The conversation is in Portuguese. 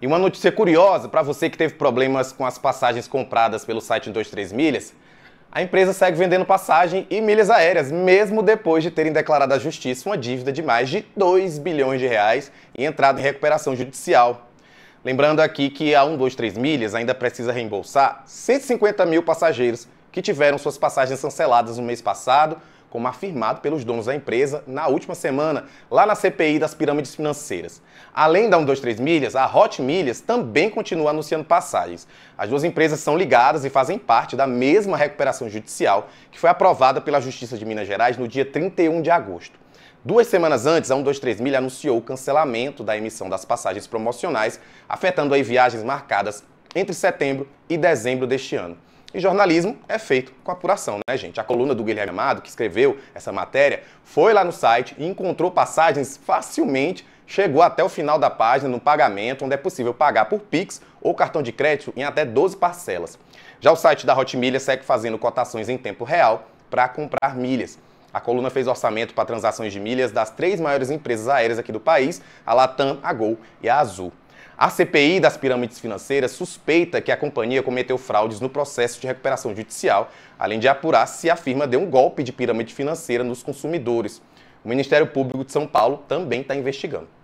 E uma notícia curiosa para você que teve problemas com as passagens compradas pelo site 23 Milhas, a empresa segue vendendo passagem e milhas aéreas, mesmo depois de terem declarado à justiça uma dívida de mais de 2 bilhões de reais e entrado em recuperação judicial. Lembrando aqui que a 123 Milhas ainda precisa reembolsar 150 mil passageiros que tiveram suas passagens canceladas no mês passado como afirmado pelos donos da empresa na última semana, lá na CPI das pirâmides financeiras. Além da 123 Milhas, a Hot Milhas também continua anunciando passagens. As duas empresas são ligadas e fazem parte da mesma recuperação judicial que foi aprovada pela Justiça de Minas Gerais no dia 31 de agosto. Duas semanas antes, a 123 Milha anunciou o cancelamento da emissão das passagens promocionais, afetando aí viagens marcadas entre setembro e dezembro deste ano. E jornalismo é feito com apuração, né, gente? A coluna do Guilherme Amado, que escreveu essa matéria, foi lá no site e encontrou passagens facilmente, chegou até o final da página no pagamento, onde é possível pagar por Pix ou cartão de crédito em até 12 parcelas. Já o site da Hotmilha segue fazendo cotações em tempo real para comprar milhas. A coluna fez orçamento para transações de milhas das três maiores empresas aéreas aqui do país, a Latam, a Gol e a Azul. A CPI das pirâmides financeiras suspeita que a companhia cometeu fraudes no processo de recuperação judicial, além de apurar se a firma deu um golpe de pirâmide financeira nos consumidores. O Ministério Público de São Paulo também está investigando.